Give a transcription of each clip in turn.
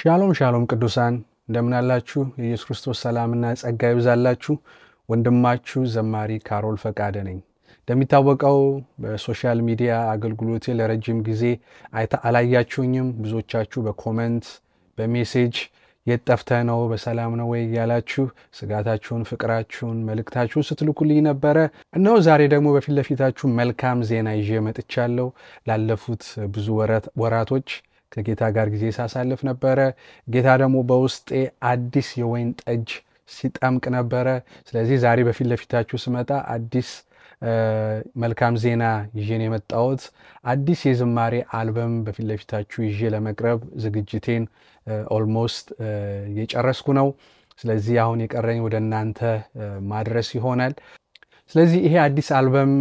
ሻሎም ሻሎም ቅዱሳን እንደምናላችሁ የኢየሱስ ክርስቶስ ሰላምና ጸጋ ይብዛላችሁ። ወንድማችሁ ዘማሪ ካሮል ፈቃደ ነኝ። እንደሚታወቀው በሶሻል ሚዲያ አገልግሎቴ ለረጅም ጊዜ አላያችሁኝም። ብዙዎቻችሁ በኮመንት በሜሴጅ የጠፍተ ነው በሰላም ነው ወይ እያላችሁ ስጋታችሁን፣ ፍቅራችሁን፣ መልእክታችሁን ስትልኩልኝ ነበረ። እነሆ ዛሬ ደግሞ በፊት ለፊታችሁ መልካም ዜና ይዤ መጥቻለሁ። ላለፉት ብዙ ወራቶች ከጌታ ጋር ጊዜ ሳሳልፍ ነበረ። ጌታ ደግሞ በውስጤ አዲስ የወይን ጠጅ ሲጠምቅ ነበረ። ስለዚህ ዛሬ በፊት ለፊታችሁ ስመጣ አዲስ መልካም ዜና ይዤን የመጣሁት አዲስ የዝማሬ አልበም በፊት ለፊታችሁ ይዤ ለመቅረብ ዝግጅቴን ኦልሞስት የጨረስኩ ነው። ስለዚህ አሁን የቀረኝ ወደ እናንተ ማድረስ ይሆናል። ስለዚህ ይሄ አዲስ አልበም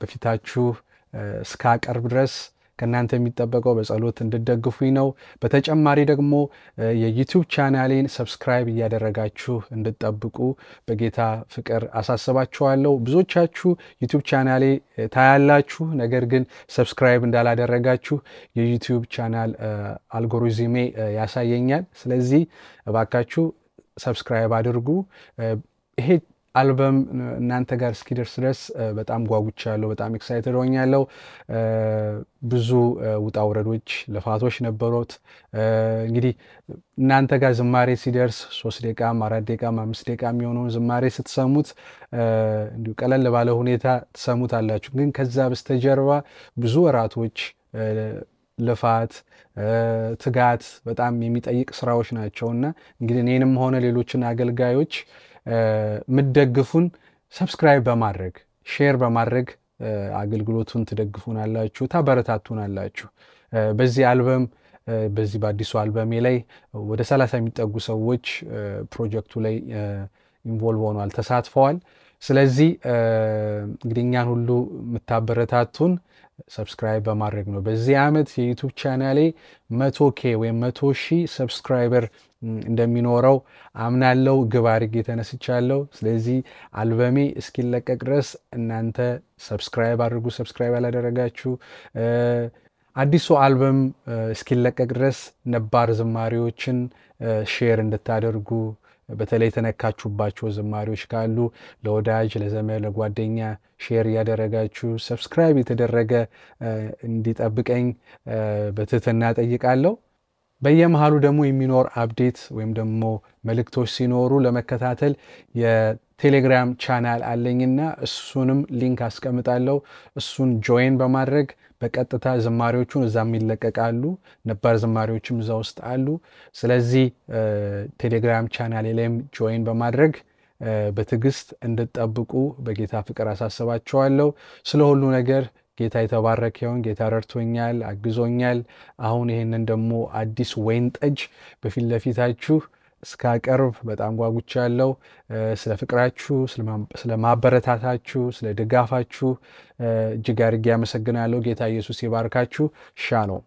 በፊታችሁ እስካቀርብ ድረስ ከእናንተ የሚጠበቀው በጸሎት እንድደግፉኝ ነው። በተጨማሪ ደግሞ የዩቲዩብ ቻናሌን ሰብስክራይብ እያደረጋችሁ እንድጠብቁ በጌታ ፍቅር አሳስባችኋለሁ። ብዙዎቻችሁ ዩቱብ ቻናሌ ታያላችሁ፣ ነገር ግን ሰብስክራይብ እንዳላደረጋችሁ የዩቲዩብ ቻናል አልጎሪዝሜ ያሳየኛል። ስለዚህ እባካችሁ ሰብስክራይብ አድርጉ። ይሄ አልበም እናንተ ጋር እስኪደርስ ድረስ በጣም ያለው በጣም ኤክሳይትድ ያለው ብዙ ውጣ ውረዶች፣ ልፋቶች ነበሩት። እንግዲህ እናንተ ጋር ዝማሬ ሲደርስ ሶስት ደቂቃም አራት ደቂቃም አምስት ደቂቃ የሆነውን ዝማሬ ስትሰሙት እንዲሁ ቀለል ባለ ሁኔታ ትሰሙት አላችሁ። ግን ከዛ በስተጀርባ ብዙ ወራቶች ልፋት፣ ትጋት በጣም የሚጠይቅ ስራዎች እና እንግዲህ እኔንም ሆነ ሌሎችን አገልጋዮች ምትደግፉን ሰብስክራይብ በማድረግ ሼር በማድረግ አገልግሎቱን ትደግፉናላችሁ፣ ታበረታቱናላችሁ። በዚህ አልበም በዚህ በአዲሱ አልበሜ ላይ ወደ ሰላሳ የሚጠጉ ሰዎች ፕሮጀክቱ ላይ ኢንቮልቭ ሆኗል፣ ተሳትፈዋል። ስለዚህ እንግዲህ እኛን ሁሉ የምታበረታቱን ሰብስክራይብ በማድረግ ነው። በዚህ ዓመት የዩቱብ ቻናሌ መቶ ኬ ወይም መቶ ሺህ ሰብስክራይበር እንደሚኖረው አምናለው። ግብ አድርጌ ተነስቻለሁ። ስለዚህ አልበሜ እስኪለቀቅ ድረስ እናንተ ሰብስክራይብ አድርጉ። ሰብስክራይብ ያላደረጋችሁ አዲሱ አልበም እስኪለቀቅ ድረስ ነባር ዝማሪዎችን ሼር እንድታደርጉ በተለይ የተነካችሁባቸው ዝማሪዎች ካሉ ለወዳጅ ለዘመድ ለጓደኛ ሼር እያደረጋችሁ ሰብስክራይብ የተደረገ እንዲጠብቀኝ በትህትና ጠይቃለሁ። በየመሃሉ ደግሞ የሚኖር አፕዴት ወይም ደግሞ መልእክቶች ሲኖሩ ለመከታተል የቴሌግራም ቻናል አለኝና እሱንም ሊንክ አስቀምጣለሁ። እሱን ጆይን በማድረግ በቀጥታ ዝማሪዎቹን እዛም ይለቀቃሉ። ነባር ዝማሪዎችም እዛ ውስጥ አሉ። ስለዚህ ቴሌግራም ቻናል ላይም ጆይን በማድረግ በትዕግስት እንድጠብቁ በጌታ ፍቅር አሳስባቸዋለሁ። ስለ ሁሉ ነገር ጌታ የተባረከ ጌታ ረድቶኛል፣ አግዞኛል። አሁን ይህንን ደግሞ አዲስ ወይን ጠጅ በፊት ለፊታችሁ እስካቀርብ በጣም ጓጉቻ ያለው ስለ ፍቅራችሁ፣ ስለ ማበረታታችሁ፣ ስለ ድጋፋችሁ እጅግ አድርጌ አመሰግናለሁ። ጌታ ኢየሱስ ይባርካችሁ። ሻ ነው።